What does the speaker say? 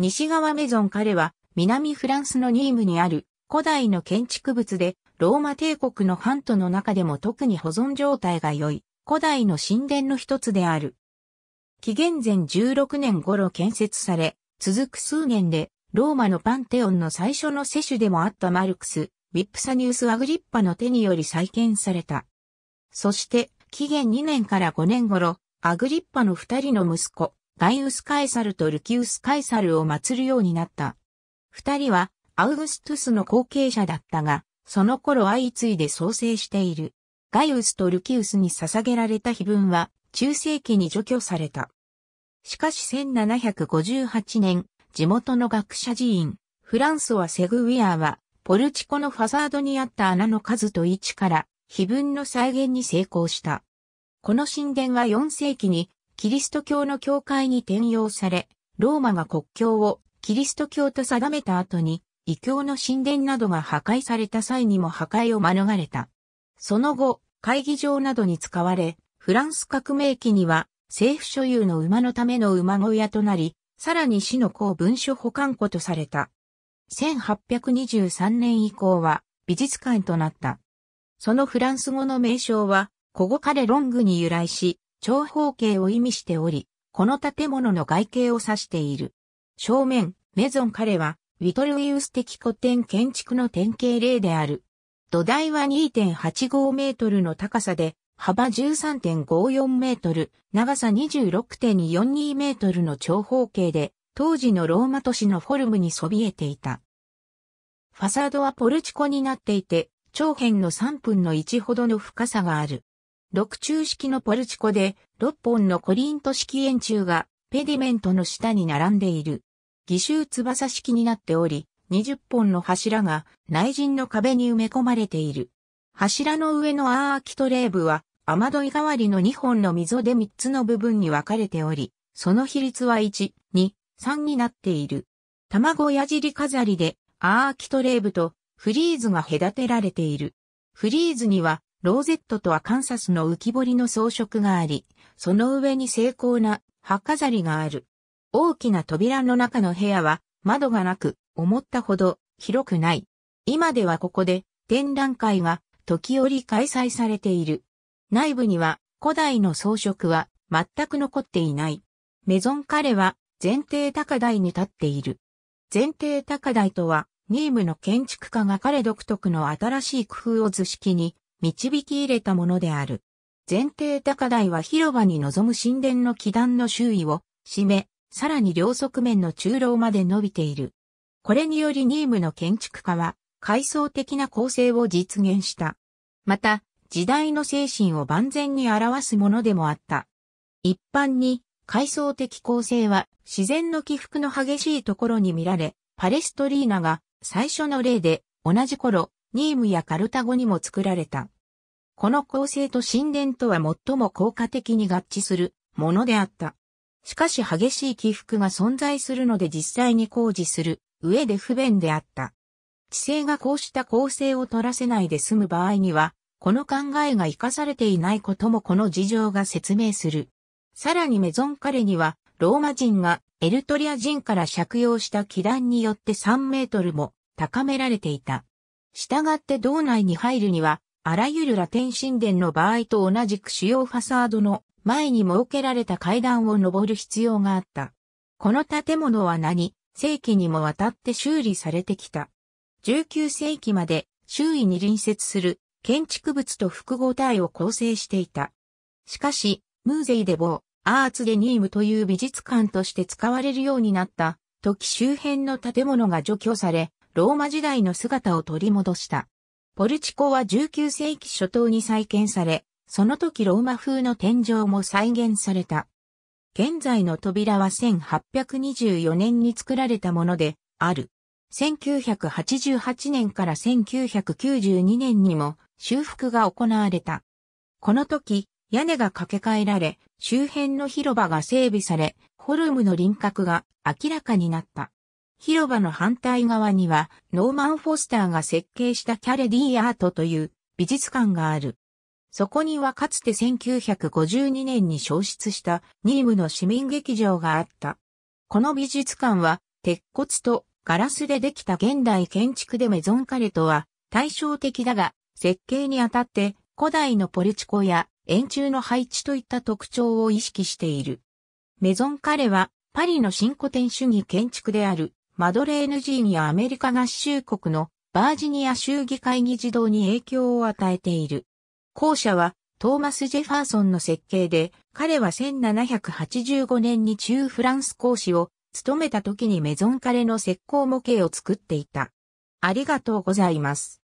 西側メゾン彼は南フランスのニームにある古代の建築物でローマ帝国の半島の中でも特に保存状態が良い古代の神殿の一つである。紀元前16年頃建設され、続く数年でローマのパンテオンの最初の世主でもあったマルクス、ウィップサニウス・アグリッパの手により再建された。そして、紀元2年から5年頃、アグリッパの二人の息子、ガイウス・カエサルとルキウス・カエサルを祀るようになった。二人はアウグストゥスの後継者だったが、その頃相次いで創生している。ガイウスとルキウスに捧げられた碑文は中世紀に除去された。しかし1758年、地元の学者寺院、フランソワ・セグウィアーは、ポルチコのファサードにあった穴の数と位置から、碑文の再現に成功した。この神殿は4世紀にキリスト教の教会に転用され、ローマが国教をキリスト教と定めた後に、異教の神殿などが破壊された際にも破壊を免れた。その後、会議場などに使われ、フランス革命期には政府所有の馬のための馬小屋となり、さらに市の公文書保管庫とされた。1823年以降は美術館となった。そのフランス語の名称は、コゴカレロングに由来し、長方形を意味しており、この建物の外形を指している。正面、メゾン彼は、ウィトルイウス的古典建築の典型例である。土台は2.85メートルの高さで、幅13.54メートル、長さ26.42メートルの長方形で、当時のローマ都市のフォルムにそびえていた。ファサードはポルチコになっていて、長辺の3分の1ほどの深さがある。6柱式のポルチコで、6本のコリント式円柱が、ペディメントの下に並んでいる。義手翼式になっており、20本の柱が内陣の壁に埋め込まれている。柱の上のアーキトレーブは、雨どい代わりの2本の溝で3つの部分に分かれており、その比率は1、2、3になっている。卵矢尻飾りで、アーキトレーブとフリーズが隔てられている。フリーズにはローゼットとはカンサスの浮き彫りの装飾があり、その上に精巧な葉飾りがある。大きな扉の中の部屋は窓がなく、思ったほど広くない。今ではここで展覧会が時折開催されている。内部には古代の装飾は全く残っていない。メゾンカレは前提高台に立っている。前提高台とは、ニームの建築家が彼独特の新しい工夫を図式に導き入れたものである。前提高台は広場に臨む神殿の基壇の周囲を締め、さらに両側面の中廊まで伸びている。これによりニームの建築家は階層的な構成を実現した。また、時代の精神を万全に表すものでもあった。一般に、階層的構成は自然の起伏の激しいところに見られ、パレストリーナが最初の例で同じ頃ニームやカルタゴにも作られた。この構成と神殿とは最も効果的に合致するものであった。しかし激しい起伏が存在するので実際に工事する上で不便であった。地勢がこうした構成を取らせないで済む場合には、この考えが活かされていないこともこの事情が説明する。さらにメゾンカレには、ローマ人がエルトリア人から借用した基壇によって3メートルも高められていた。従って道内に入るには、あらゆるラテン神殿の場合と同じく主要ファサードの前に設けられた階段を登る必要があった。この建物は何、世紀にもわたって修理されてきた。19世紀まで周囲に隣接する建築物と複合体を構成していた。しかし、ムーゼイデボー、アーツデニームという美術館として使われるようになった時周辺の建物が除去され、ローマ時代の姿を取り戻した。ポルチコは19世紀初頭に再建され、その時ローマ風の天井も再現された。現在の扉は1824年に作られたもので、ある。1988年から1992年にも修復が行われた。この時、屋根が掛け替えられ、周辺の広場が整備され、ホルムの輪郭が明らかになった。広場の反対側には、ノーマン・フォスターが設計したキャレディアートという美術館がある。そこにはかつて1952年に消失したニームの市民劇場があった。この美術館は、鉄骨とガラスでできた現代建築でメゾンカレとは対照的だが、設計にあたって古代のポルチコや円柱の配置といった特徴を意識している。メゾンカレはパリの新古典主義建築であるマドレーヌーやアメリカ合衆国のバージニア州議会議事堂に影響を与えている。後者はトーマス・ジェファーソンの設計で、彼は1785年に中フランス講師を務めた時にメゾンカレの石膏模型を作っていた。ありがとうございます。